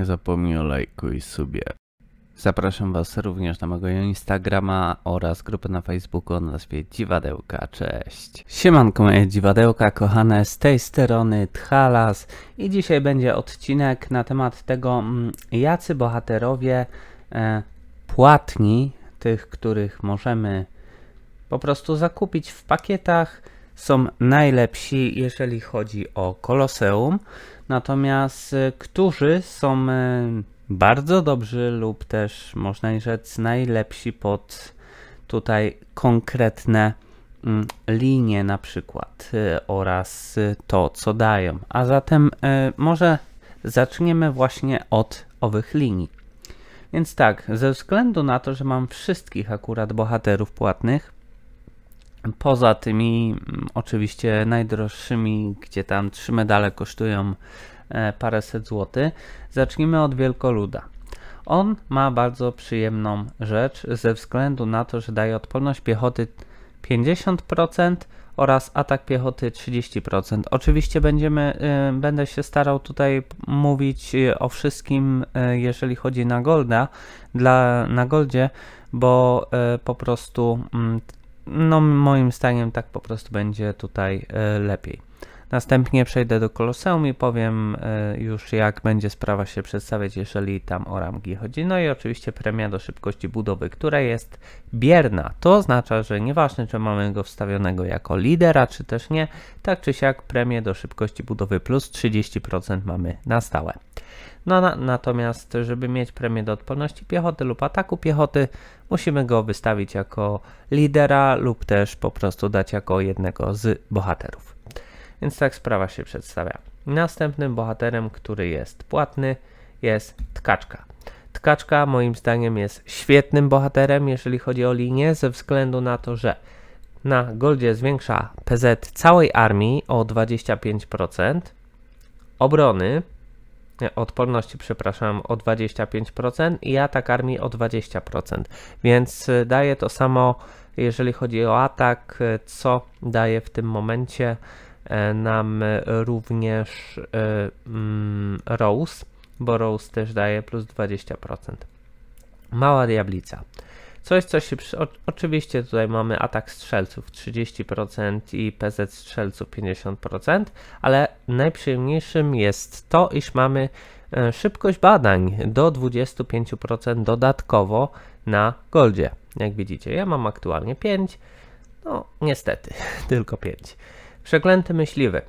nie zapomnij o lajku i subie. Zapraszam Was również na mojego Instagrama oraz grupę na Facebooku o nazwie Dziwadełka. Cześć! Siemanko moje dziwadełka kochane, z tej strony Tchalas i dzisiaj będzie odcinek na temat tego, mm, jacy bohaterowie e, płatni, tych, których możemy po prostu zakupić w pakietach, są najlepsi, jeżeli chodzi o Koloseum, natomiast y, którzy są y, bardzo dobrzy lub też można rzec najlepsi pod tutaj konkretne mm, linie na przykład y, oraz to co dają. A zatem może zaczniemy właśnie od owych linii. Więc tak, ze względu na to, że mam wszystkich akurat bohaterów płatnych, Poza tymi mm, oczywiście najdroższymi, gdzie tam trzy medale kosztują e, paręset złotych, zacznijmy od Wielkoluda. On ma bardzo przyjemną rzecz ze względu na to, że daje odporność piechoty 50% oraz atak piechoty 30%. Oczywiście będziemy, y, będę się starał tutaj mówić y, o wszystkim, y, jeżeli chodzi na Golda, dla, na Goldzie, bo po prostu mm, no moim zdaniem tak po prostu będzie tutaj e, lepiej. Następnie przejdę do Koloseum i powiem e, już jak będzie sprawa się przedstawiać, jeżeli tam o ramki chodzi. No i oczywiście premia do szybkości budowy, która jest bierna. To oznacza, że nieważne czy mamy go wstawionego jako lidera, czy też nie, tak czy siak premię do szybkości budowy plus 30% mamy na stałe. No, na, natomiast, żeby mieć premię do odporności piechoty lub ataku piechoty, musimy go wystawić jako lidera lub też po prostu dać jako jednego z bohaterów. Więc tak sprawa się przedstawia. Następnym bohaterem, który jest płatny, jest tkaczka. Tkaczka moim zdaniem jest świetnym bohaterem, jeżeli chodzi o linię, ze względu na to, że na Goldzie zwiększa PZ całej armii o 25%, obrony, odporności, przepraszam, o 25% i atak armii o 20%. Więc y, daje to samo, jeżeli chodzi o atak, y, co daje w tym momencie E, nam również e, mm, Rose, bo Rose też daje plus 20%. Mała diablica. Coś, co się. Przy... oczywiście tutaj mamy atak strzelców 30% i PZ strzelców 50%, ale najprzyjemniejszym jest to, iż mamy e, szybkość badań do 25% dodatkowo na goldzie. Jak widzicie, ja mam aktualnie 5. No, niestety, tylko 5. Przeklęty myśliwy.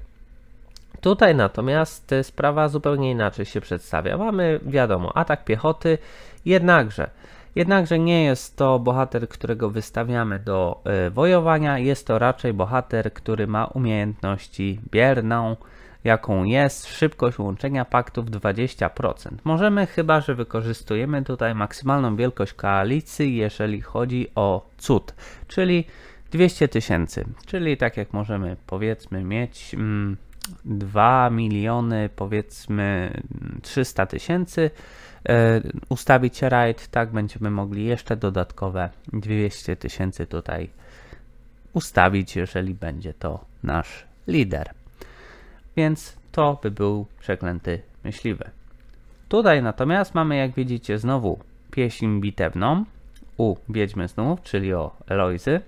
Tutaj natomiast y, sprawa zupełnie inaczej się przedstawia. Mamy, wiadomo, atak piechoty, jednakże, jednakże nie jest to bohater, którego wystawiamy do y, wojowania, jest to raczej bohater, który ma umiejętności bierną, jaką jest szybkość łączenia paktów 20%. Możemy chyba, że wykorzystujemy tutaj maksymalną wielkość koalicji, jeżeli chodzi o cud, czyli 200 tysięcy, czyli tak jak możemy powiedzmy mieć 2 mm, miliony powiedzmy 300 tysięcy, e, ustawić rajd, tak będziemy mogli jeszcze dodatkowe 200 tysięcy tutaj ustawić, jeżeli będzie to nasz lider. Więc to by był przeklęty myśliwy. Tutaj natomiast mamy, jak widzicie, znowu pieśń bitewną u Wiedźmy Znów, czyli o Eloizy.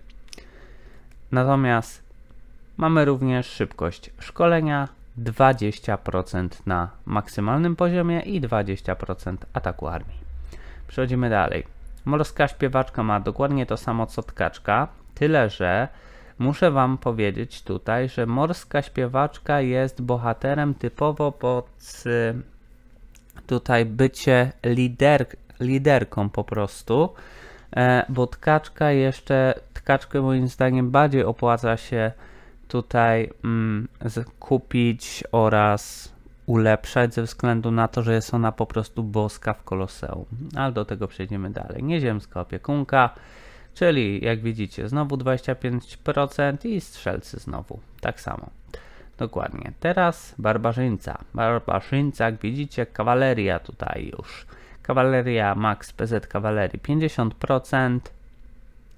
Natomiast mamy również szybkość szkolenia 20% na maksymalnym poziomie i 20% ataku armii. Przechodzimy dalej. Morska śpiewaczka ma dokładnie to samo co tkaczka, tyle że muszę Wam powiedzieć tutaj, że morska śpiewaczka jest bohaterem typowo pod y, tutaj bycie lider, liderką po prostu. E, bo tkaczka jeszcze, tkaczkę moim zdaniem bardziej opłaca się tutaj mm, kupić oraz ulepszać ze względu na to, że jest ona po prostu boska w koloseum. Ale do tego przejdziemy dalej. Nieziemska opiekunka, czyli jak widzicie znowu 25% i strzelcy znowu, tak samo. Dokładnie. Teraz barbarzyńca. Barbarzyńca, jak widzicie, kawaleria tutaj już. Kawaleria Max PZ Kawalerii 50%,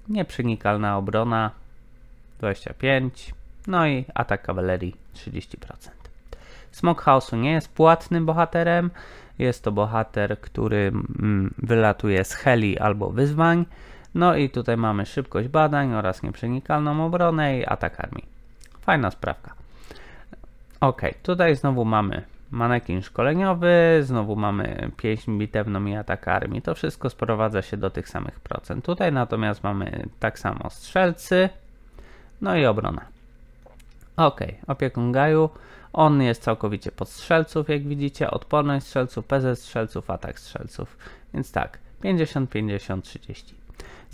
nieprzenikalna obrona 25%, no i atak kawalerii 30%. Smokehouse nie jest płatnym bohaterem, jest to bohater, który mm, wylatuje z heli albo wyzwań. No i tutaj mamy szybkość badań oraz nieprzenikalną obronę i atak armii. Fajna sprawka. Ok, tutaj znowu mamy Manekin szkoleniowy, znowu mamy pieśń bitewną i atak armii. To wszystko sprowadza się do tych samych procent. Tutaj natomiast mamy tak samo strzelcy, no i obrona. Ok, opiekun gaju. On jest całkowicie pod strzelców, jak widzicie. Odporność strzelców, PZ strzelców, atak strzelców. Więc tak, 50, 50, 30.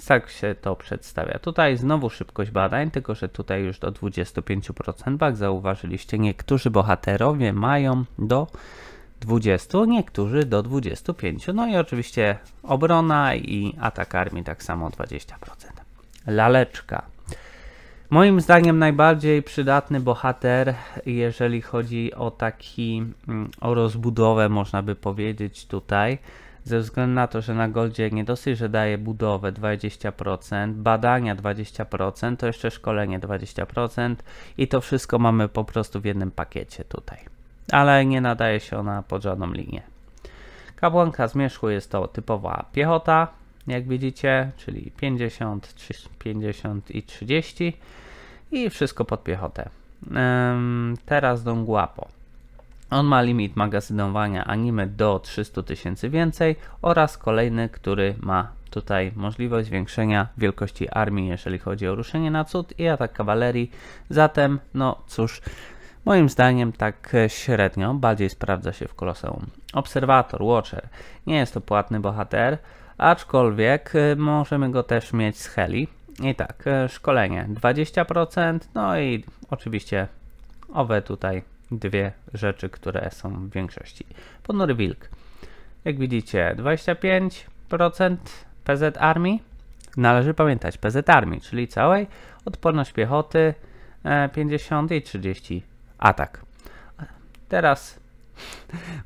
Tak się to przedstawia. Tutaj znowu szybkość badań, tylko że tutaj już do 25%, jak zauważyliście, niektórzy bohaterowie mają do 20, niektórzy do 25. No i oczywiście obrona i atak armii tak samo 20%. Laleczka. Moim zdaniem najbardziej przydatny bohater, jeżeli chodzi o taki, mm, o rozbudowę, można by powiedzieć tutaj, ze względu na to, że na Goldzie nie dosyć, że daje budowę 20%, badania 20%, to jeszcze szkolenie 20% i to wszystko mamy po prostu w jednym pakiecie tutaj. Ale nie nadaje się ona pod żadną linię. Kabłanka zmierzchu jest to typowa piechota, jak widzicie, czyli 50, 50 i 30 i wszystko pod piechotę. Teraz Don Guapo. On ma limit magazynowania anime do 300 tysięcy więcej oraz kolejny, który ma tutaj możliwość zwiększenia wielkości armii, jeżeli chodzi o ruszenie na cud i atak kawalerii. Zatem, no cóż, moim zdaniem tak średnio, bardziej sprawdza się w Koloseum. Obserwator, Watcher, nie jest to płatny bohater, aczkolwiek y, możemy go też mieć z heli. I tak, y, szkolenie 20%, no i oczywiście owe tutaj dwie rzeczy, które są w większości. Ponury wilk. Jak widzicie, 25% PZ Armii. Należy pamiętać PZ Armii, czyli całej odporność piechoty 50 e, i 30 atak. Teraz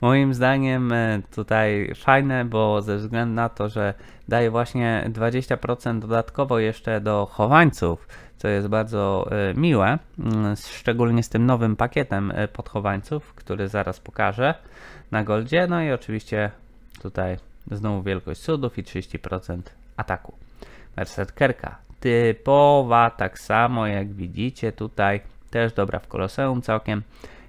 Moim zdaniem e, tutaj fajne, bo ze względu na to, że daje właśnie 20% dodatkowo jeszcze do chowańców, co jest bardzo e, miłe, mm, szczególnie z tym nowym pakietem e, podchowańców, który zaraz pokażę na Goldzie. No i oczywiście tutaj znowu wielkość cudów i 30% ataku. Kerka Typowa, tak samo jak widzicie tutaj, też dobra w koloseum całkiem,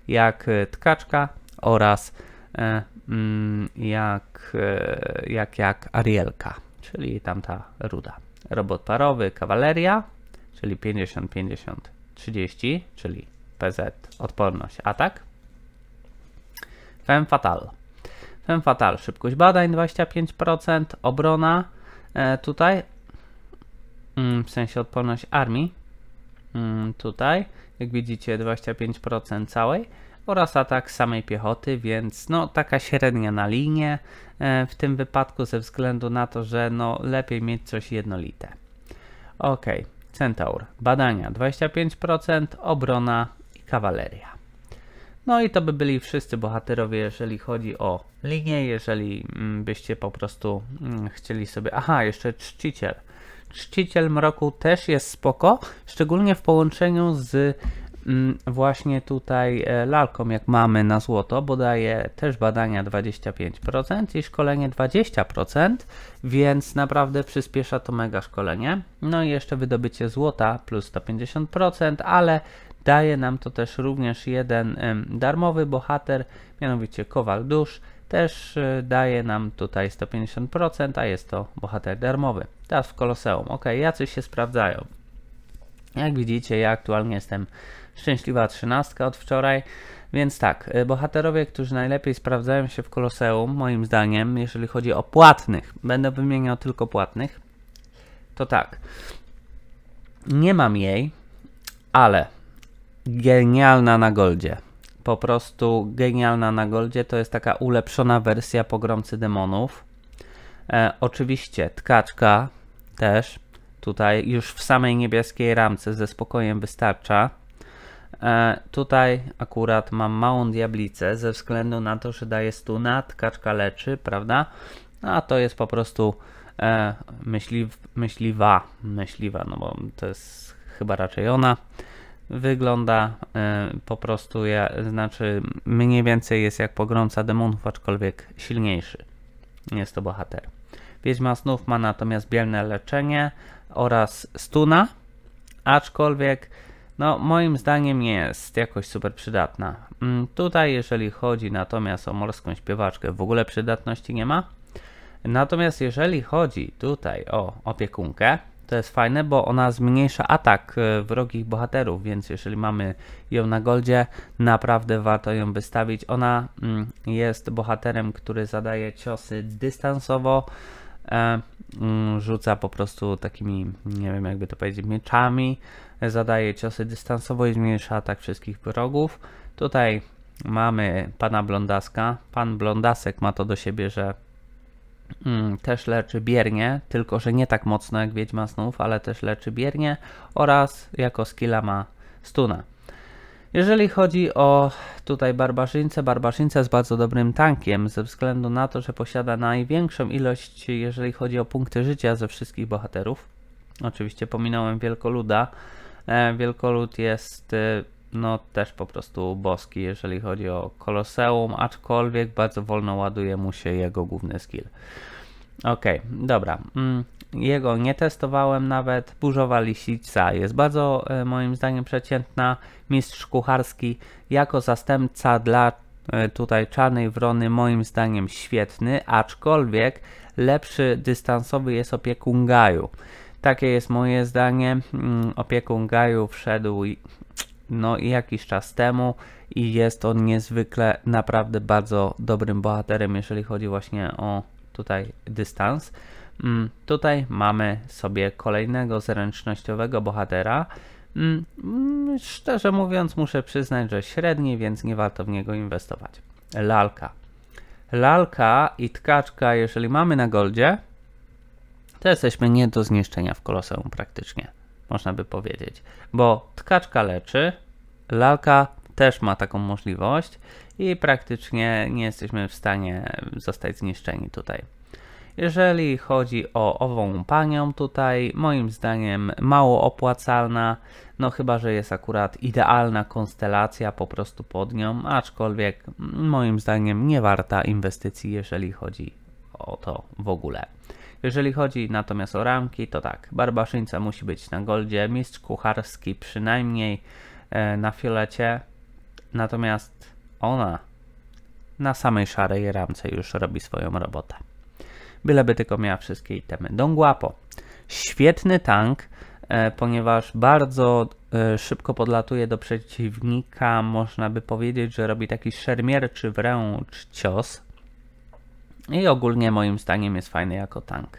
jak tkaczka, oraz e, mm, jak, e, jak, jak Arielka, czyli tamta ruda. Robot parowy Kawaleria, czyli 50-50-30, czyli PZ odporność atak. Fem Fatal. Fem Fatal szybkość badań 25%, obrona e, tutaj, mm, w sensie odporność armii mm, tutaj, jak widzicie 25% całej oraz atak samej piechoty, więc no taka średnia na linię e, w tym wypadku ze względu na to, że no lepiej mieć coś jednolite. Ok, Centaur. Badania 25%, obrona i kawaleria. No i to by byli wszyscy bohaterowie, jeżeli chodzi o linię, jeżeli mm, byście po prostu mm, chcieli sobie... Aha, jeszcze Czciciel. Czciciel Mroku też jest spoko, szczególnie w połączeniu z Mm, właśnie tutaj e, lalkom, jak mamy na złoto, bo daje też badania 25% i szkolenie 20%, więc naprawdę przyspiesza to mega szkolenie. No i jeszcze wydobycie złota plus 150%, ale daje nam to też również jeden darmowy bohater, mianowicie Kowal Dusz, też e, daje nam tutaj 150%, a jest to bohater darmowy. Teraz w Koloseum, ok, jacy się sprawdzają. Jak widzicie, ja aktualnie jestem szczęśliwa trzynastka od wczoraj. Więc tak, y, bohaterowie, którzy najlepiej sprawdzają się w Koloseum, moim zdaniem, jeżeli chodzi o płatnych, będę wymieniał tylko płatnych, to tak. Nie mam jej, ale genialna na Goldzie. Po prostu genialna na Goldzie to jest taka ulepszona wersja pogromcy demonów. E, oczywiście tkaczka też tutaj już w samej niebieskiej ramce ze spokojem wystarcza. E, tutaj akurat mam małą diablicę ze względu na to, że daje stuna, tkaczka leczy, prawda? No, a to jest po prostu e, myśliwa, myśliwa, no bo to jest chyba raczej ona. Wygląda e, po prostu, ja, znaczy mniej więcej jest jak pogromca demonów, aczkolwiek silniejszy. Jest to bohater. Wiedźma snów ma natomiast bielne leczenie oraz stuna, aczkolwiek no moim zdaniem nie jest jakoś super przydatna. Mm, tutaj jeżeli chodzi natomiast o morską śpiewaczkę, w ogóle przydatności nie ma. Natomiast jeżeli chodzi tutaj o opiekunkę, to jest fajne, bo ona zmniejsza atak e, wrogich bohaterów, więc jeżeli mamy ją na goldzie, naprawdę warto ją wystawić. Ona mm, jest bohaterem, który zadaje ciosy dystansowo, e, mm, rzuca po prostu takimi, nie wiem jakby to powiedzieć, mieczami, zadaje ciosy dystansowo i zmniejsza atak wszystkich wrogów. Tutaj mamy pana Blondaska. Pan Blondasek ma to do siebie, że mm, też leczy biernie, tylko że nie tak mocno jak Wiedźma Snów, ale też leczy biernie oraz jako skilla ma stuna. Jeżeli chodzi o tutaj barbarzyńcę, barbarzyńca jest bardzo dobrym tankiem ze względu na to, że posiada największą ilość, jeżeli chodzi o punkty życia ze wszystkich bohaterów. Oczywiście pominąłem wielkoluda, E, Wielkolud jest e, no też po prostu boski, jeżeli chodzi o Koloseum, aczkolwiek bardzo wolno ładuje mu się jego główny skill. Okej, dobra. Mm, jego nie testowałem nawet. Burzowa lisica jest bardzo e, moim zdaniem przeciętna. Mistrz kucharski jako zastępca dla tutaj czarnej wrony moim zdaniem świetny, aczkolwiek lepszy dystansowy jest opiekun Gaju. Takie jest moje zdanie. Mm, opiekun Gaju wszedł no jakiś czas temu i jest on niezwykle naprawdę bardzo dobrym bohaterem, jeżeli chodzi właśnie o tutaj dystans. Mm, tutaj mamy sobie kolejnego zręcznościowego bohatera. Mm, szczerze mówiąc, muszę przyznać, że średni, więc nie warto w niego inwestować. Lalka. Lalka i tkaczka, jeżeli mamy na goldzie, to jesteśmy nie do zniszczenia w koloseum praktycznie, można by powiedzieć. Bo tkaczka leczy, lalka też ma taką możliwość i praktycznie nie jesteśmy w stanie zostać zniszczeni tutaj. Jeżeli chodzi o ową panią tutaj, moim zdaniem mało opłacalna, no chyba, że jest akurat idealna konstelacja po prostu pod nią, aczkolwiek moim zdaniem nie warta inwestycji, jeżeli chodzi o to w ogóle. Jeżeli chodzi natomiast o ramki, to tak, barbaszyńca musi być na goldzie, mistrz kucharski przynajmniej e, na fiolecie, natomiast ona na samej szarej ramce już robi swoją robotę. Byleby tylko miała wszystkie itemy. Don Guapo. Świetny tank, e, ponieważ bardzo e, szybko podlatuje do przeciwnika, można by powiedzieć, że robi taki szermierczy wręcz cios, i ogólnie moim zdaniem jest fajny jako tank.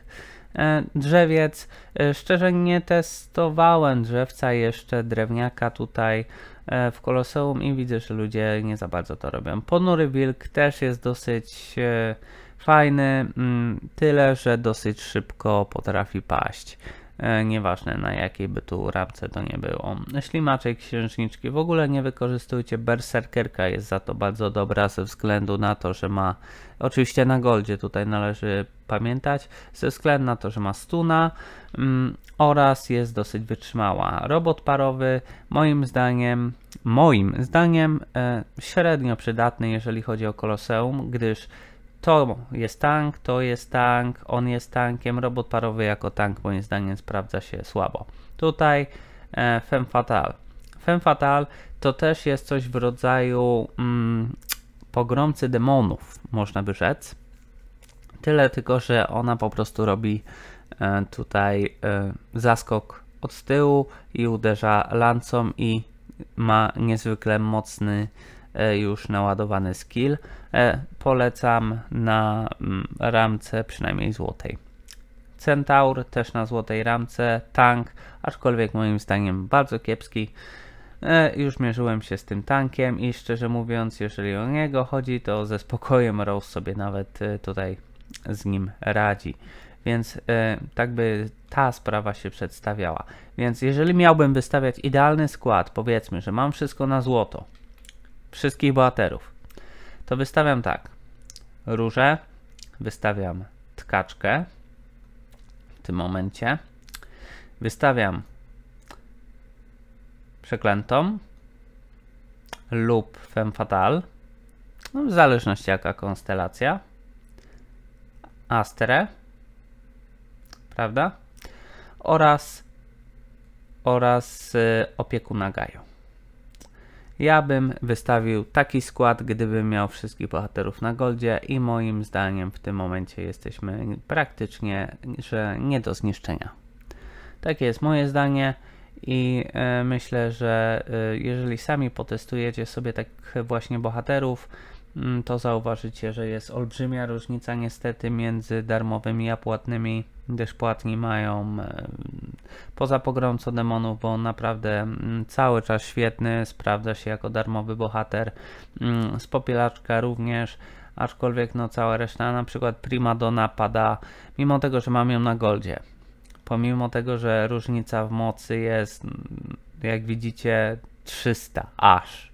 E, drzewiec, e, szczerze nie testowałem drzewca jeszcze, drewniaka tutaj e, w Koloseum i widzę, że ludzie nie za bardzo to robią. Ponury Wilk też jest dosyć fajny, mm, tyle, że dosyć szybko potrafi paść. E, nieważne na jakiej by tu rabce to nie było. Ślimaczej księżniczki w ogóle nie wykorzystujcie, berserkerka jest za to bardzo dobra ze względu na to, że ma, oczywiście na goldzie tutaj należy pamiętać, ze względu na to, że ma stuna mm, oraz jest dosyć wytrzymała. Robot parowy moim zdaniem, moim zdaniem e, średnio przydatny jeżeli chodzi o koloseum, gdyż to jest tank, to jest tank, on jest tankiem, robot parowy jako tank moim zdaniem sprawdza się słabo. Tutaj e, femme fatale. Femme fatale to też jest coś w rodzaju mm, pogromcy demonów, można by rzec. Tyle tylko, że ona po prostu robi e, tutaj e, zaskok od tyłu i uderza lancą i ma niezwykle mocny E, już naładowany skill. E, polecam na mm, ramce przynajmniej złotej. Centaur też na złotej ramce, tank, aczkolwiek moim zdaniem bardzo kiepski. E, już mierzyłem się z tym tankiem i szczerze mówiąc, jeżeli o niego chodzi, to ze spokojem Rose sobie nawet tutaj z nim radzi. Więc tak by ta sprawa się przedstawiała. Więc jeżeli miałbym wystawiać idealny skład, powiedzmy, że mam wszystko na złoto, wszystkich bohaterów. To wystawiam tak. Różę, wystawiam tkaczkę w tym momencie. Wystawiam przeklętą lub femme fatale, no w zależności jaka konstelacja. Astrę, prawda? Oraz oraz y, opiekuna Gaju. Ja bym wystawił taki skład, gdybym miał wszystkich bohaterów na goldzie i moim zdaniem w tym momencie jesteśmy praktycznie, że nie do zniszczenia. Takie jest moje zdanie i e, myślę, że e, jeżeli sami potestujecie sobie tak właśnie bohaterów, Mm, to zauważycie, że jest olbrzymia różnica niestety między darmowymi a płatnymi, gdyż płatni mają poza pogromcą demonów, bo naprawdę cały czas świetny, sprawdza się jako darmowy bohater, z mm, popielaczka również, aczkolwiek no cała reszta, na przykład Primadonna pada, mimo tego, że mam ją na goldzie. Pomimo tego, że różnica w mocy jest, mm, jak widzicie, 300 aż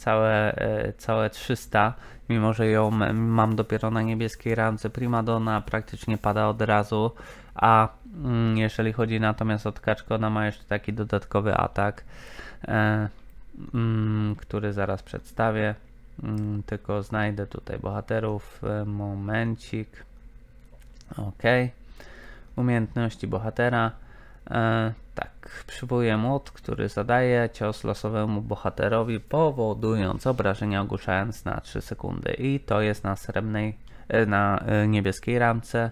całe, e, całe 300, mimo że ją mam dopiero na niebieskiej ramce. Primadonna praktycznie pada od razu, a mm, jeżeli chodzi natomiast o tkaczkę, ona ma jeszcze taki dodatkowy atak, e, mm, który zaraz przedstawię. Mm, tylko znajdę tutaj bohaterów. E, momencik. Ok. Umiejętności bohatera. E, tak, przywołuje młot, który zadaje cios losowemu bohaterowi, powodując obrażenia ogłuszając na 3 sekundy. I to jest na srebrnej, e, na e, niebieskiej ramce,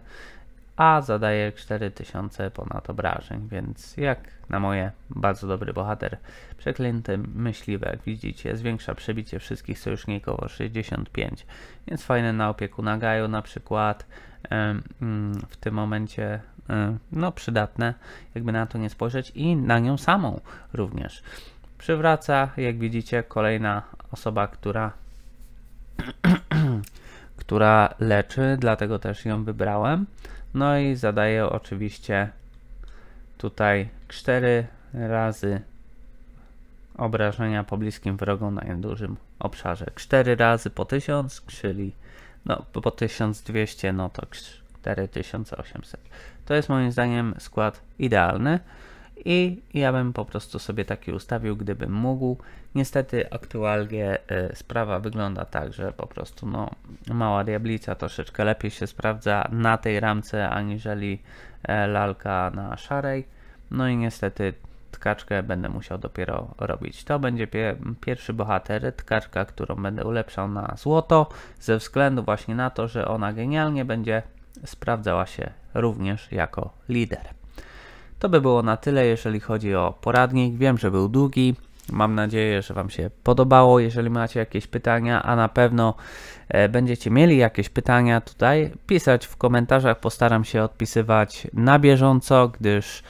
a zadaje 4000 ponad obrażeń, więc jak na moje, bardzo dobry bohater. Przeklęty myśliwek, jak widzicie, zwiększa przebicie wszystkich sojuszników o 65, więc fajne na opiekuna Gaju na przykład, E, mm, w tym momencie e, no, przydatne, jakby na to nie spojrzeć i na nią samą również. Przywraca, jak widzicie, kolejna osoba, która która leczy, dlatego też ją wybrałem. No i zadaję oczywiście tutaj 4 razy obrażenia po bliskim wrogom na dużym obszarze. 4 razy po 1000, czyli no, po 1200, no to 4800. To jest moim zdaniem skład idealny i ja bym po prostu sobie taki ustawił, gdybym mógł. Niestety aktualnie y, sprawa wygląda tak, że po prostu no, mała diablica troszeczkę lepiej się sprawdza na tej ramce aniżeli e, lalka na szarej. No i niestety tkaczkę będę musiał dopiero robić. To będzie pie pierwszy bohater, tkaczka, którą będę ulepszał na złoto, ze względu właśnie na to, że ona genialnie będzie sprawdzała się również jako lider. To by było na tyle, jeżeli chodzi o poradnik. Wiem, że był długi. Mam nadzieję, że Wam się podobało. Jeżeli macie jakieś pytania, a na pewno e, będziecie mieli jakieś pytania tutaj, pisać w komentarzach. Postaram się odpisywać na bieżąco, gdyż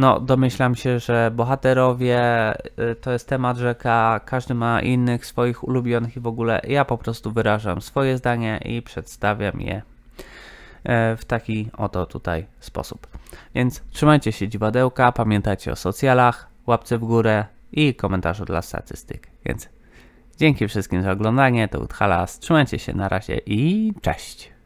no, domyślam się, że bohaterowie y, to jest temat rzeka, każdy ma innych swoich ulubionych i w ogóle ja po prostu wyrażam swoje zdanie i przedstawiam je e, w taki oto tutaj sposób. Więc trzymajcie się dziwadełka, pamiętajcie o socjalach, łapce w górę i komentarzu dla statystyk. Więc dzięki wszystkim za oglądanie, to Uthalas, trzymajcie się, na razie i cześć!